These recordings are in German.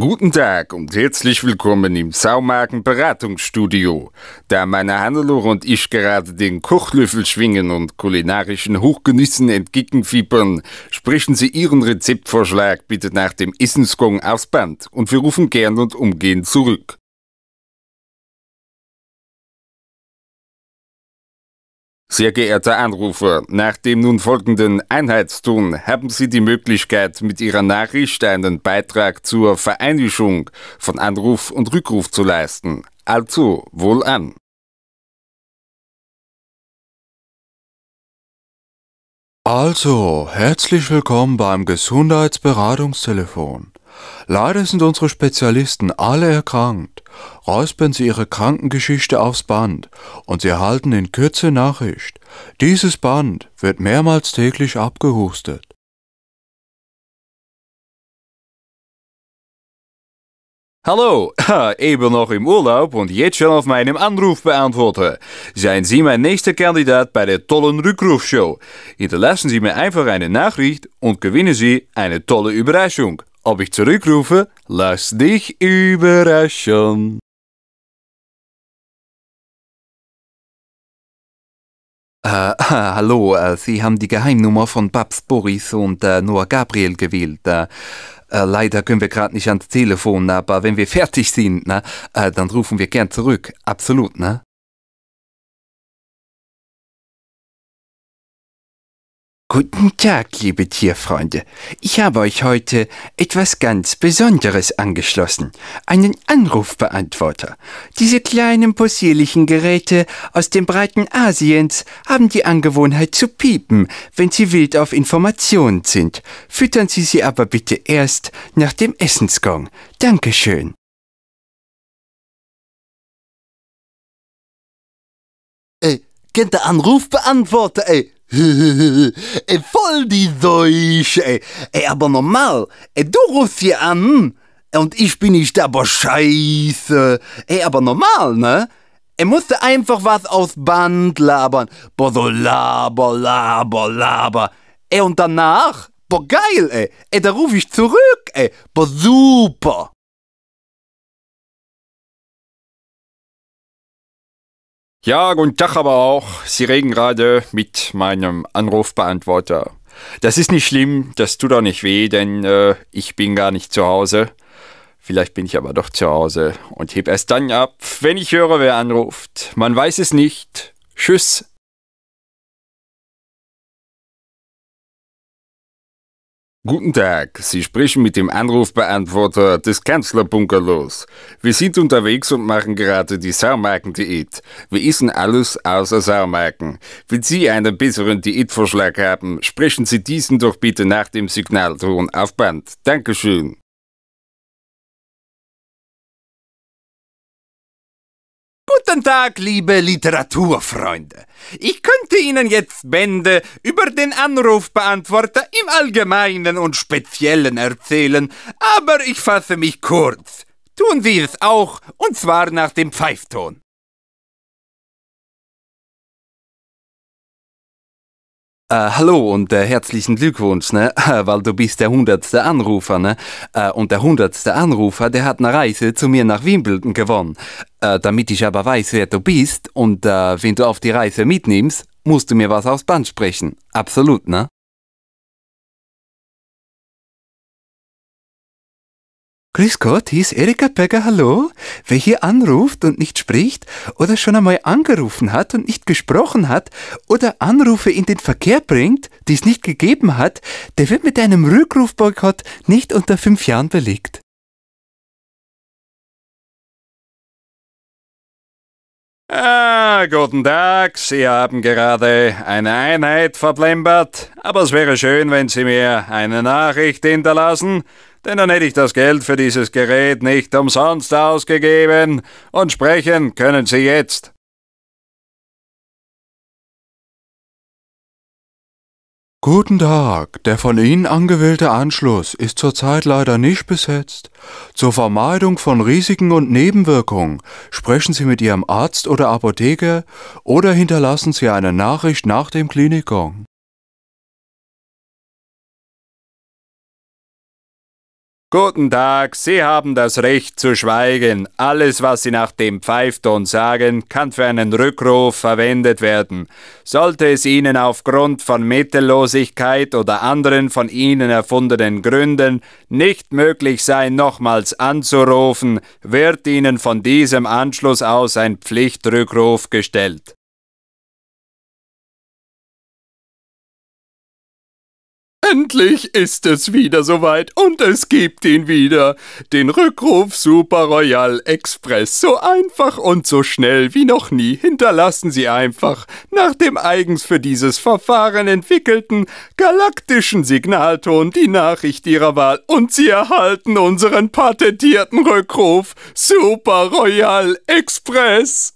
Guten Tag und herzlich willkommen im Saumagen Beratungsstudio. Da meine Hannelore und ich gerade den Kochlöffel schwingen und kulinarischen Hochgenüssen entgegenfiebern, sprechen Sie Ihren Rezeptvorschlag bitte nach dem Essensgong aufs Band und wir rufen gern und umgehend zurück. Sehr geehrter Anrufer, nach dem nun folgenden Einheitstun haben Sie die Möglichkeit, mit Ihrer Nachricht einen Beitrag zur Vereinigung von Anruf und Rückruf zu leisten. Also, wohl an. Also, herzlich willkommen beim Gesundheitsberatungstelefon. Leider sind unsere Spezialisten alle erkrankt. Räuspern Sie Ihre Krankengeschichte aufs Band und Sie erhalten in Kürze Nachricht. Dieses Band wird mehrmals täglich abgehustet. Hallo, eben noch im Urlaub und jetzt schon auf meinem Anruf beantworten. Seien Sie mein nächster Kandidat bei der tollen Rückrufshow. Hinterlassen Sie mir einfach eine Nachricht und gewinnen Sie eine tolle Überraschung. Ob ich zurückrufe? Lass dich überraschen. Äh, äh hallo, äh, Sie haben die Geheimnummer von Papst Boris und äh, Noah Gabriel gewählt. Äh, äh leider können wir gerade nicht ans Telefon, aber wenn wir fertig sind, na, ne, dann rufen wir gern zurück. Absolut, ne? Guten Tag, liebe Tierfreunde. Ich habe euch heute etwas ganz Besonderes angeschlossen. Einen Anrufbeantworter. Diese kleinen possierlichen Geräte aus dem breiten Asiens haben die Angewohnheit zu piepen, wenn sie wild auf Informationen sind. Füttern Sie sie aber bitte erst nach dem Essensgong. Dankeschön. Ey, kennt der Anrufbeantworter, ey. voll die Deutsche, ey. ey. aber normal, ey, du rufst hier an und ich bin nicht aber scheiße. Ey, aber normal, ne? Er musste einfach was aus Band labern. Boah, so laber, laber, laber. Ey, und danach? Boah, geil, ey. Ey, da ruf ich zurück, ey. Boah, super. Ja, guten Tag aber auch. Sie reden gerade mit meinem Anrufbeantworter. Das ist nicht schlimm, das tut auch nicht weh, denn äh, ich bin gar nicht zu Hause. Vielleicht bin ich aber doch zu Hause und heb erst dann ab, wenn ich höre, wer anruft. Man weiß es nicht. Tschüss. Guten Tag, Sie sprechen mit dem Anrufbeantworter des Kanzlerbunkerlos. Wir sind unterwegs und machen gerade die Sauermarken-Diät. Wir essen alles außer Sauermarken. Wenn Sie einen besseren Diätvorschlag haben, sprechen Sie diesen doch bitte nach dem Signalton auf Band. Dankeschön. Guten Tag, liebe Literaturfreunde. Ich könnte Ihnen jetzt Bände über den Anrufbeantworter im Allgemeinen und Speziellen erzählen, aber ich fasse mich kurz. Tun Sie es auch, und zwar nach dem Pfeifton. Uh, hallo und äh, herzlichen Glückwunsch, ne? weil du bist der hundertste Anrufer. Ne? Uh, und der hundertste Anrufer, der hat eine Reise zu mir nach Wimbledon gewonnen. Uh, damit ich aber weiß, wer du bist und wenn du auf die Reise mitnimmst, musst du mir was aufs Band sprechen. Absolut, ne? Grüß Gott, hier ist Erika Berger, hallo. Wer hier anruft und nicht spricht oder schon einmal angerufen hat und nicht gesprochen hat oder Anrufe in den Verkehr bringt, die es nicht gegeben hat, der wird mit einem Rückrufboykott nicht unter fünf Jahren belegt. Ah, guten Tag, Sie haben gerade eine Einheit verplempert, aber es wäre schön, wenn Sie mir eine Nachricht hinterlassen, denn dann hätte ich das Geld für dieses Gerät nicht umsonst ausgegeben. Und sprechen können Sie jetzt. Guten Tag, der von Ihnen angewählte Anschluss ist zurzeit leider nicht besetzt. Zur Vermeidung von Risiken und Nebenwirkungen sprechen Sie mit Ihrem Arzt oder Apotheker oder hinterlassen Sie eine Nachricht nach dem Klinikgong. Guten Tag, Sie haben das Recht zu schweigen. Alles, was Sie nach dem Pfeifton sagen, kann für einen Rückruf verwendet werden. Sollte es Ihnen aufgrund von Mittellosigkeit oder anderen von Ihnen erfundenen Gründen nicht möglich sein, nochmals anzurufen, wird Ihnen von diesem Anschluss aus ein Pflichtrückruf gestellt. Endlich ist es wieder soweit und es gibt ihn wieder. Den Rückruf Super Royal Express. So einfach und so schnell wie noch nie hinterlassen Sie einfach nach dem eigens für dieses Verfahren entwickelten galaktischen Signalton die Nachricht Ihrer Wahl und Sie erhalten unseren patentierten Rückruf Super Royal Express.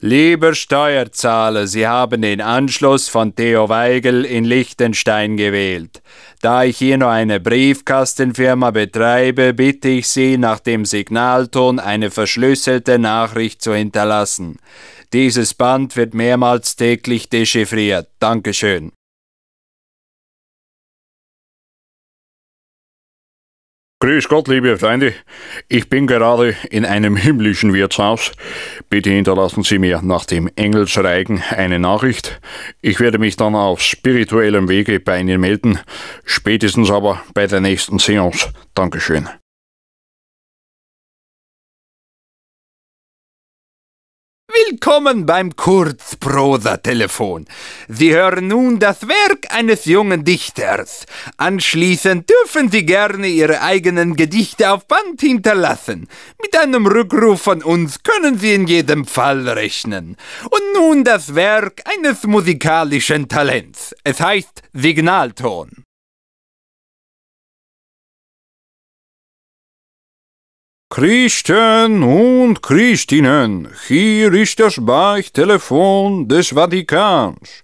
Lieber Steuerzahler, Sie haben den Anschluss von Theo Weigel in Liechtenstein gewählt. Da ich hier nur eine Briefkastenfirma betreibe, bitte ich Sie, nach dem Signalton eine verschlüsselte Nachricht zu hinterlassen. Dieses Band wird mehrmals täglich dechiffriert. Dankeschön. Grüß Gott, liebe Freunde. Ich bin gerade in einem himmlischen Wirtshaus. Bitte hinterlassen Sie mir nach dem Engelsreigen eine Nachricht. Ich werde mich dann auf spirituellem Wege bei Ihnen melden. Spätestens aber bei der nächsten Seance. Dankeschön. Willkommen beim Kurzprosa-Telefon. Sie hören nun das Werk eines jungen Dichters. Anschließend dürfen Sie gerne Ihre eigenen Gedichte auf Band hinterlassen. Mit einem Rückruf von uns können Sie in jedem Fall rechnen. Und nun das Werk eines musikalischen Talents. Es heißt Signalton. Christen und Christinnen, hier ist das Beichttelefon des Vatikans.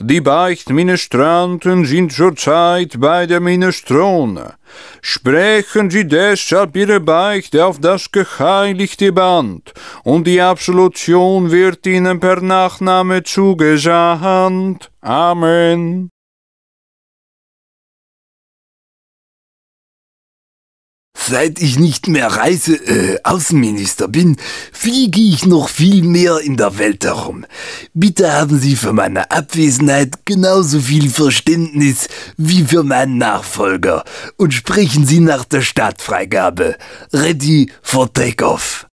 Die Beichtministranten sind zurzeit bei der Minestrone. Sprechen Sie deshalb Ihre Beichte auf das geheiligte Band, und die Absolution wird Ihnen per Nachname zugesandt. Amen. Seit ich nicht mehr Reise äh, Außenminister bin, fliege ich noch viel mehr in der Welt herum. Bitte haben Sie für meine Abwesenheit genauso viel Verständnis wie für meinen Nachfolger und sprechen Sie nach der Startfreigabe. Ready for Takeoff.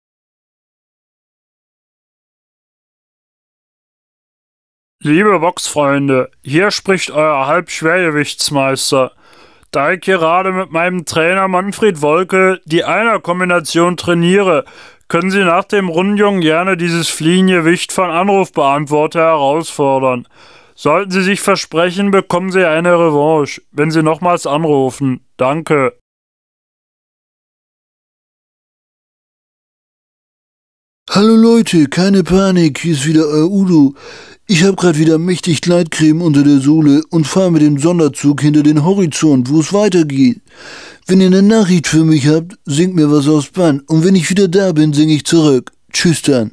Liebe Boxfreunde, hier spricht euer Halbschwergewichtsmeister. Da ich gerade mit meinem Trainer Manfred Wolke die Einer-Kombination trainiere, können Sie nach dem Rundjungen gerne dieses Fliegengewicht von Anrufbeantworter herausfordern. Sollten Sie sich versprechen, bekommen Sie eine Revanche, wenn Sie nochmals anrufen. Danke. Hallo Leute, keine Panik, hier ist wieder euer äh, Udo. Ich hab grad wieder mächtig Gleitcreme unter der Sohle und fahr mit dem Sonderzug hinter den Horizont, wo es weitergeht. Wenn ihr eine Nachricht für mich habt, singt mir was aus Bann und wenn ich wieder da bin, sing ich zurück. Tschüss dann.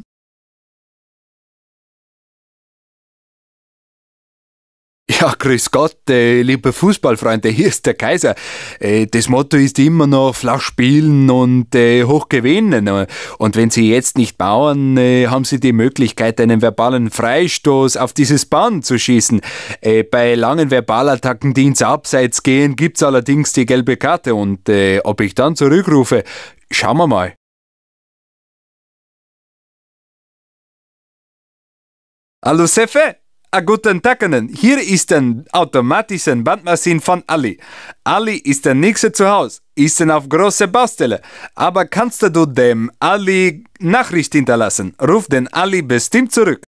Ja, grüß Gott, äh, liebe Fußballfreunde, hier ist der Kaiser. Äh, das Motto ist immer noch flach spielen und äh, hoch gewinnen. Und wenn Sie jetzt nicht bauen, äh, haben Sie die Möglichkeit, einen verbalen Freistoß auf dieses Band zu schießen. Äh, bei langen Verbalattacken, die ins Abseits gehen, gibt's allerdings die gelbe Karte. Und äh, ob ich dann zurückrufe, schauen wir mal. Hallo Sefe! a guten Tackenen. Hier ist ein automatische Bandmaschine von Ali. Ali ist der nächste zu Hause, ist auf große Baustelle. Aber kannst du dem Ali Nachricht hinterlassen? Ruf den Ali bestimmt zurück.